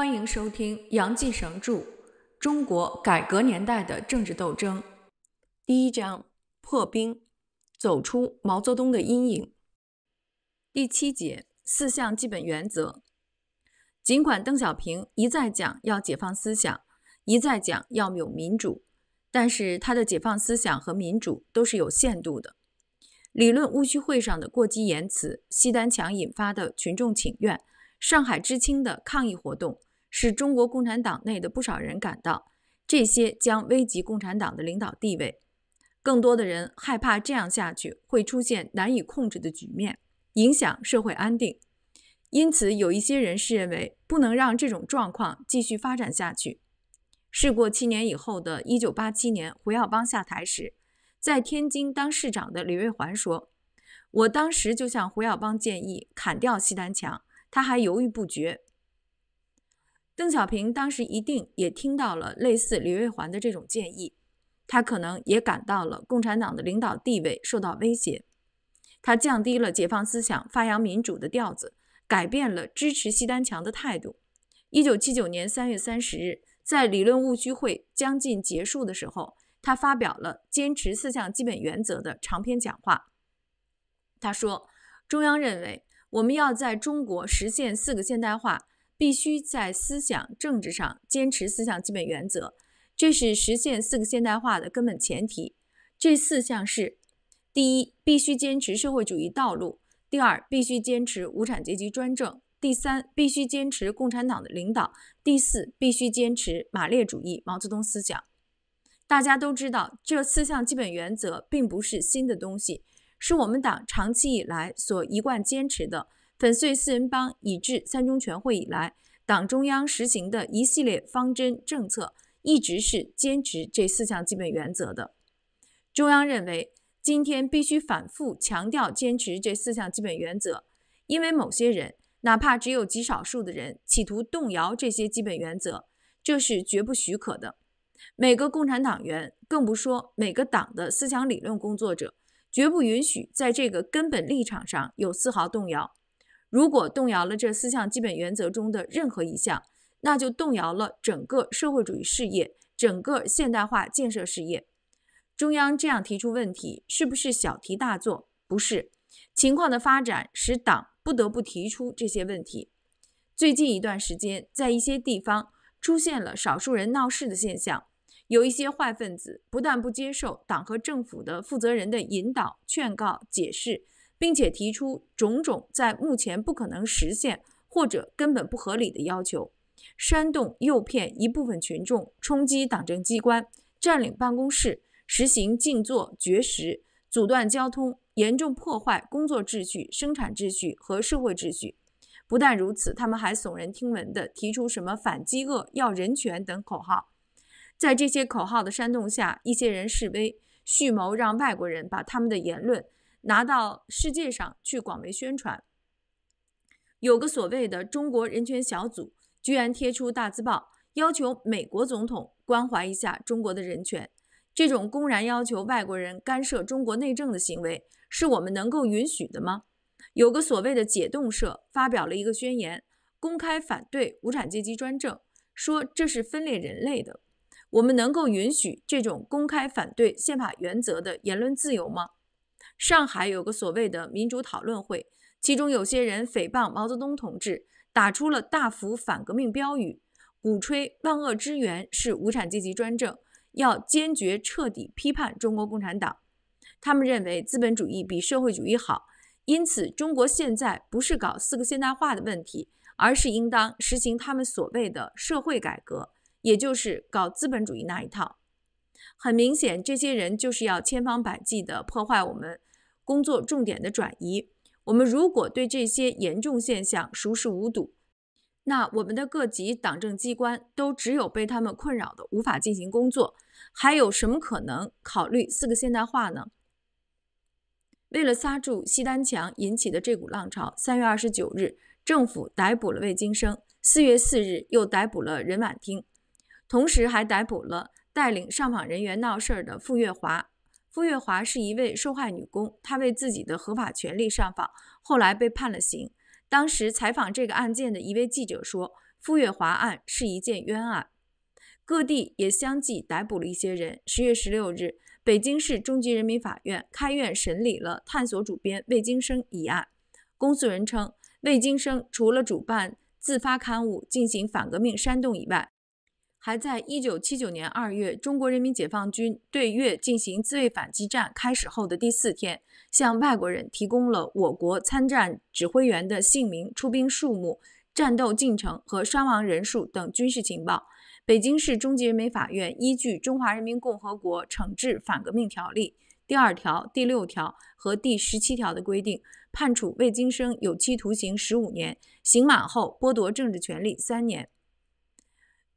欢迎收听杨继绳著《中国改革年代的政治斗争》，第一章《破冰》，走出毛泽东的阴影，第七节“四项基本原则”。尽管邓小平一再讲要解放思想，一再讲要有民主，但是他的解放思想和民主都是有限度的。理论务虚会上的过激言辞，西单墙引发的群众请愿，上海知青的抗议活动。使中国共产党内的不少人感到，这些将危及共产党的领导地位。更多的人害怕这样下去会出现难以控制的局面，影响社会安定。因此，有一些人士认为，不能让这种状况继续发展下去。事过七年以后的1987年，胡耀邦下台时，在天津当市长的李瑞环说：“我当时就向胡耀邦建议砍掉西单墙，他还犹豫不决。”邓小平当时一定也听到了类似李瑞环的这种建议，他可能也感到了共产党的领导地位受到威胁，他降低了解放思想、发扬民主的调子，改变了支持西单墙的态度。一九七九年三月三十日，在理论务虚会将近结束的时候，他发表了坚持四项基本原则的长篇讲话。他说：“中央认为，我们要在中国实现四个现代化。”必须在思想政治上坚持四项基本原则，这是实现四个现代化的根本前提。这四项是：第一，必须坚持社会主义道路；第二，必须坚持无产阶级专政；第三，必须坚持共产党的领导；第四，必须坚持马列主义毛泽东思想。大家都知道，这四项基本原则并不是新的东西，是我们党长期以来所一贯坚持的。粉碎“四人帮”以至三中全会以来，党中央实行的一系列方针政策，一直是坚持这四项基本原则的。中央认为，今天必须反复强调坚持这四项基本原则，因为某些人，哪怕只有极少数的人，企图动摇这些基本原则，这是绝不许可的。每个共产党员，更不说每个党的思想理论工作者，绝不允许在这个根本立场上有丝毫动摇。如果动摇了这四项基本原则中的任何一项，那就动摇了整个社会主义事业、整个现代化建设事业。中央这样提出问题，是不是小题大做？不是，情况的发展使党不得不提出这些问题。最近一段时间，在一些地方出现了少数人闹事的现象，有一些坏分子不但不接受党和政府的负责人的引导、劝告、解释。并且提出种种在目前不可能实现或者根本不合理的要求，煽动诱骗一部分群众冲击党政机关，占领办公室，实行静坐绝食，阻断交通，严重破坏工作秩序、生产秩序和社会秩序。不但如此，他们还耸人听闻地提出什么“反饥饿、要人权”等口号，在这些口号的煽动下，一些人示威，蓄谋让外国人把他们的言论。拿到世界上去广为宣传。有个所谓的中国人权小组，居然贴出大字报，要求美国总统关怀一下中国的人权。这种公然要求外国人干涉中国内政的行为，是我们能够允许的吗？有个所谓的解冻社发表了一个宣言，公开反对无产阶级专政，说这是分裂人类的。我们能够允许这种公开反对宪法原则的言论自由吗？上海有个所谓的民主讨论会，其中有些人诽谤毛泽东同志，打出了大幅反革命标语，鼓吹万恶之源是无产阶级专政，要坚决彻底批判中国共产党。他们认为资本主义比社会主义好，因此中国现在不是搞四个现代化的问题，而是应当实行他们所谓的社会改革，也就是搞资本主义那一套。很明显，这些人就是要千方百计地破坏我们。工作重点的转移，我们如果对这些严重现象熟视无睹，那我们的各级党政机关都只有被他们困扰的，无法进行工作，还有什么可能考虑四个现代化呢？为了刹住西单墙引起的这股浪潮，三月二十九日，政府逮捕了魏京生，四月四日又逮捕了任婉婷，同时还逮捕了带领上访人员闹事儿的傅月华。傅月华是一位受害女工，她为自己的合法权利上访，后来被判了刑。当时采访这个案件的一位记者说，傅月华案是一件冤案。各地也相继逮捕了一些人。十月十六日，北京市中级人民法院开院审理了《探索》主编魏京生一案。公诉人称，魏京生除了主办自发刊物、进行反革命煽动以外，还在1979年2月，中国人民解放军对越进行自卫反击战开始后的第四天，向外国人提供了我国参战指挥员的姓名、出兵数目、战斗进程和伤亡人数等军事情报。北京市中级人民法院依据《中华人民共和国惩治反革命条例》第二条、第六条和第十七条的规定，判处魏金生有期徒刑十五年，刑满后剥夺政治权利三年。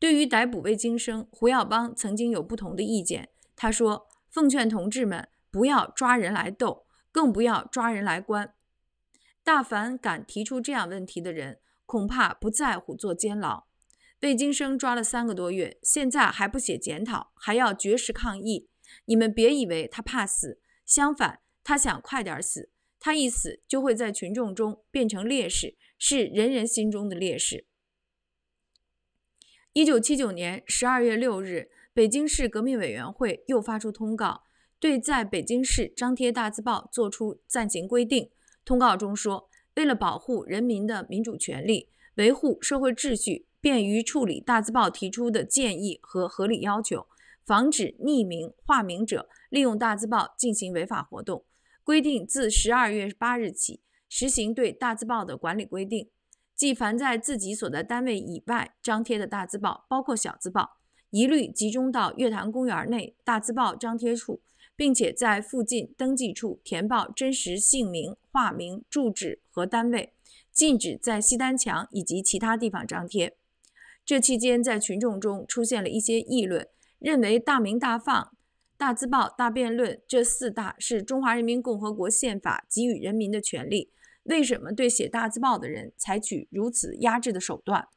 对于逮捕魏京生，胡耀邦曾经有不同的意见。他说：“奉劝同志们，不要抓人来斗，更不要抓人来关。大凡敢提出这样问题的人，恐怕不在乎坐监牢。魏京生抓了三个多月，现在还不写检讨，还要绝食抗议。你们别以为他怕死，相反，他想快点死。他一死，就会在群众中变成烈士，是人人心中的烈士。”一九七九年十二月六日，北京市革命委员会又发出通告，对在北京市张贴大字报作出暂行规定。通告中说，为了保护人民的民主权利，维护社会秩序，便于处理大字报提出的建议和合理要求，防止匿名化名者利用大字报进行违法活动，规定自十二月八日起实行对大字报的管理规定。即凡在自己所在单位以外张贴的大字报，包括小字报，一律集中到月坛公园内大字报张贴处，并且在附近登记处填报真实姓名、化名、住址和单位。禁止在西单墙以及其他地方张贴。这期间，在群众中出现了一些议论，认为大鸣大放、大字报、大辩论这四大是中华人民共和国宪法给予人民的权利。为什么对写大字报的人采取如此压制的手段？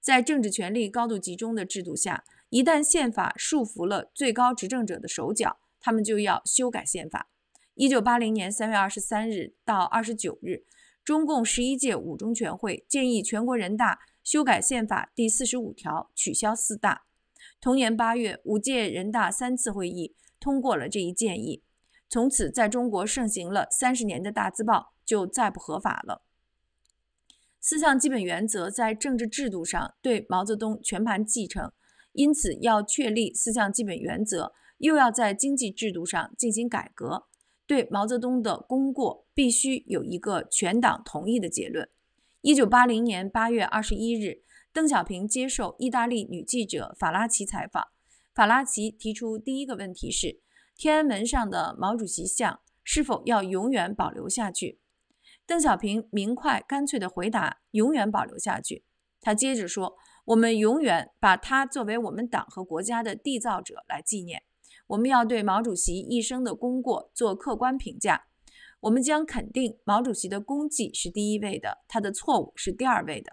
在政治权力高度集中的制度下，一旦宪法束缚了最高执政者的手脚，他们就要修改宪法。一九八零年三月二十三日到二十九日，中共十一届五中全会建议全国人大修改宪法第四十五条，取消四大。同年八月，五届人大三次会议通过了这一建议，从此在中国盛行了三十年的大字报。就再不合法了。四项基本原则在政治制度上对毛泽东全盘继承，因此要确立四项基本原则，又要在经济制度上进行改革。对毛泽东的功过，必须有一个全党同意的结论。一九八零年八月二十一日，邓小平接受意大利女记者法拉奇采访。法拉奇提出第一个问题是：天安门上的毛主席像是否要永远保留下去？邓小平明快干脆的回答永远保留下去。他接着说：“我们永远把他作为我们党和国家的缔造者来纪念。我们要对毛主席一生的功过做客观评价。我们将肯定毛主席的功绩是第一位的，他的错误是第二位的。”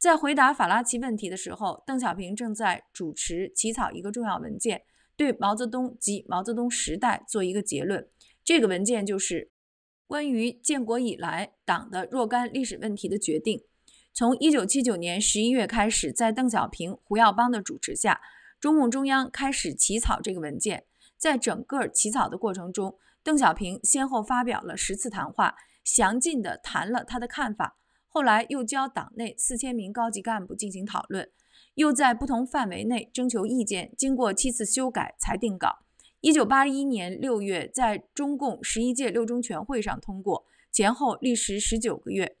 在回答法拉奇问题的时候，邓小平正在主持起草一个重要文件，对毛泽东及毛泽东时代做一个结论。这个文件就是。关于建国以来党的若干历史问题的决定，从1979年11月开始，在邓小平、胡耀邦的主持下，中共中央开始起草这个文件。在整个起草的过程中，邓小平先后发表了十次谈话，详尽地谈了他的看法。后来又交党内四千名高级干部进行讨论，又在不同范围内征求意见，经过七次修改才定稿。一九八一年六月，在中共十一届六中全会上通过，前后历时十九个月，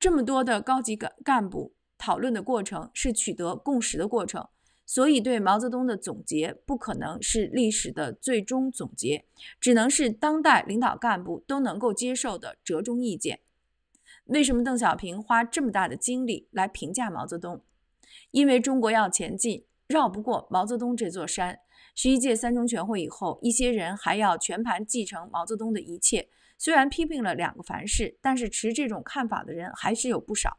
这么多的高级干干部讨论的过程是取得共识的过程，所以对毛泽东的总结不可能是历史的最终总结，只能是当代领导干部都能够接受的折中意见。为什么邓小平花这么大的精力来评价毛泽东？因为中国要前进，绕不过毛泽东这座山。十一届三中全会以后，一些人还要全盘继承毛泽东的一切，虽然批评了“两个凡是”，但是持这种看法的人还是有不少。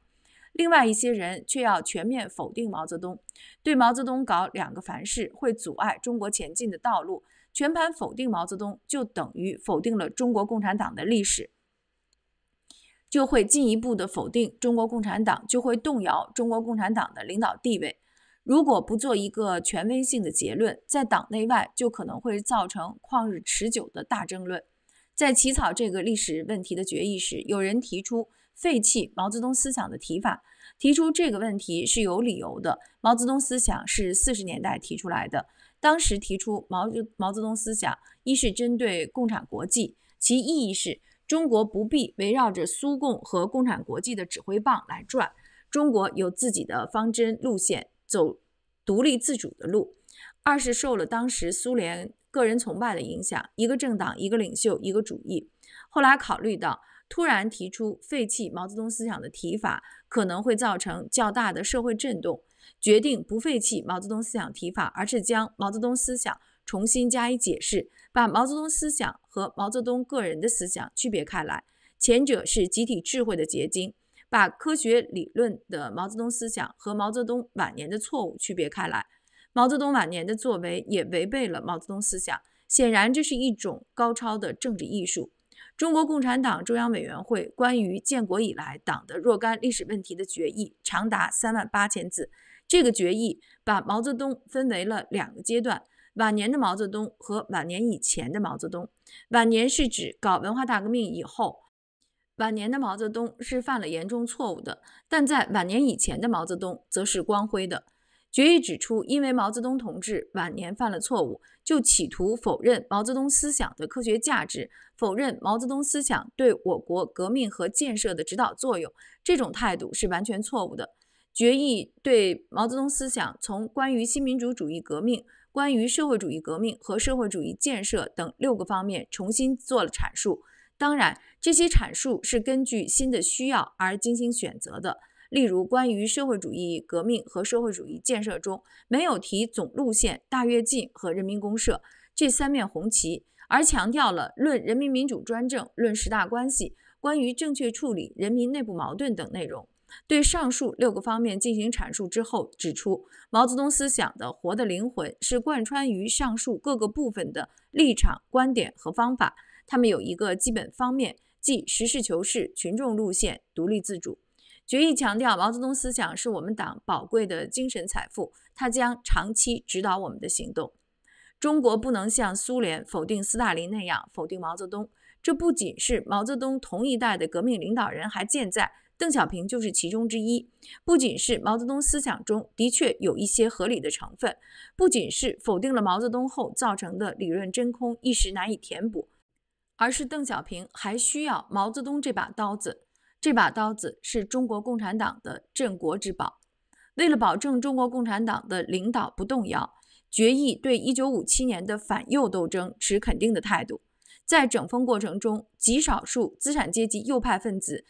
另外一些人却要全面否定毛泽东，对毛泽东搞“两个凡是”会阻碍中国前进的道路，全盘否定毛泽东就等于否定了中国共产党的历史，就会进一步的否定中国共产党，就会动摇中国共产党的领导地位。如果不做一个权威性的结论，在党内外就可能会造成旷日持久的大争论。在起草这个历史问题的决议时，有人提出废弃毛泽东思想的提法。提出这个问题是有理由的。毛泽东思想是四十年代提出来的，当时提出毛毛泽东思想，一是针对共产国际，其意义是中国不必围绕着苏共和共产国际的指挥棒来转，中国有自己的方针路线。走独立自主的路，二是受了当时苏联个人崇拜的影响，一个政党，一个领袖，一个主义。后来考虑到突然提出废弃毛泽东思想的提法，可能会造成较大的社会震动，决定不废弃毛泽东思想提法，而是将毛泽东思想重新加以解释，把毛泽东思想和毛泽东个人的思想区别开来，前者是集体智慧的结晶。把科学理论的毛泽东思想和毛泽东晚年的错误区别开来，毛泽东晚年的作为也违背了毛泽东思想，显然这是一种高超的政治艺术。中国共产党中央委员会关于建国以来党的若干历史问题的决议长达三万八千字，这个决议把毛泽东分为了两个阶段：晚年的毛泽东和晚年以前的毛泽东。晚年是指搞文化大革命以后。晚年的毛泽东是犯了严重错误的，但在晚年以前的毛泽东则是光辉的。决议指出，因为毛泽东同志晚年犯了错误，就企图否认毛泽东思想的科学价值，否认毛泽东思想对我国革命和建设的指导作用，这种态度是完全错误的。决议对毛泽东思想从关于新民主主义革命、关于社会主义革命和社会主义建设等六个方面重新做了阐述。当然，这些阐述是根据新的需要而精心选择的。例如，关于社会主义革命和社会主义建设中，没有提总路线、大跃进和人民公社这三面红旗，而强调了《论人民民主专政》《论十大关系》关于正确处理人民内部矛盾等内容。对上述六个方面进行阐述之后，指出毛泽东思想的活的灵魂是贯穿于上述各个部分的立场、观点和方法。他们有一个基本方面，即实事求是、群众路线、独立自主。决议强调，毛泽东思想是我们党宝贵的精神财富，它将长期指导我们的行动。中国不能像苏联否定斯大林那样否定毛泽东，这不仅是毛泽东同一代的革命领导人还健在，邓小平就是其中之一。不仅是毛泽东思想中的确有一些合理的成分，不仅是否定了毛泽东后造成的理论真空一时难以填补。而是邓小平还需要毛泽东这把刀子，这把刀子是中国共产党的镇国之宝。为了保证中国共产党的领导不动摇，决议对1957年的反右斗争持肯定的态度。在整风过程中，极少数资产阶级右派分子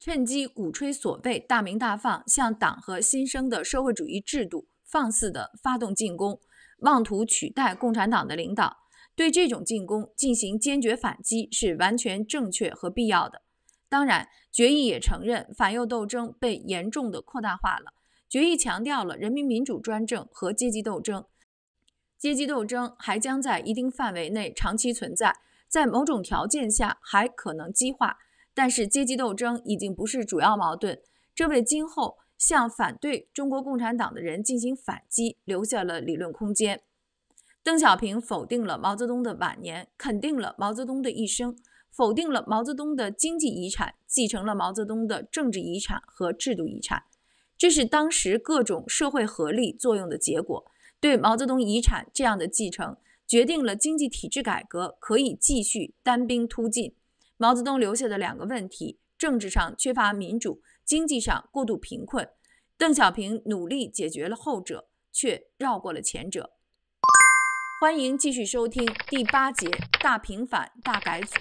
趁机鼓吹所谓“大鸣大放”，向党和新生的社会主义制度放肆地发动进攻，妄图取代共产党的领导。对这种进攻进行坚决反击是完全正确和必要的。当然，决议也承认反右斗争被严重的扩大化了。决议强调了人民民主专政和阶级斗争，阶级斗争还将在一定范围内长期存在，在某种条件下还可能激化。但是，阶级斗争已经不是主要矛盾，这为今后向反对中国共产党的人进行反击留下了理论空间。邓小平否定了毛泽东的晚年，肯定了毛泽东的一生，否定了毛泽东的经济遗产，继承了毛泽东的政治遗产和制度遗产。这是当时各种社会合力作用的结果。对毛泽东遗产这样的继承，决定了经济体制改革可以继续单兵突进。毛泽东留下的两个问题：政治上缺乏民主，经济上过度贫困。邓小平努力解决了后者，却绕过了前者。欢迎继续收听第八节大平反大改组。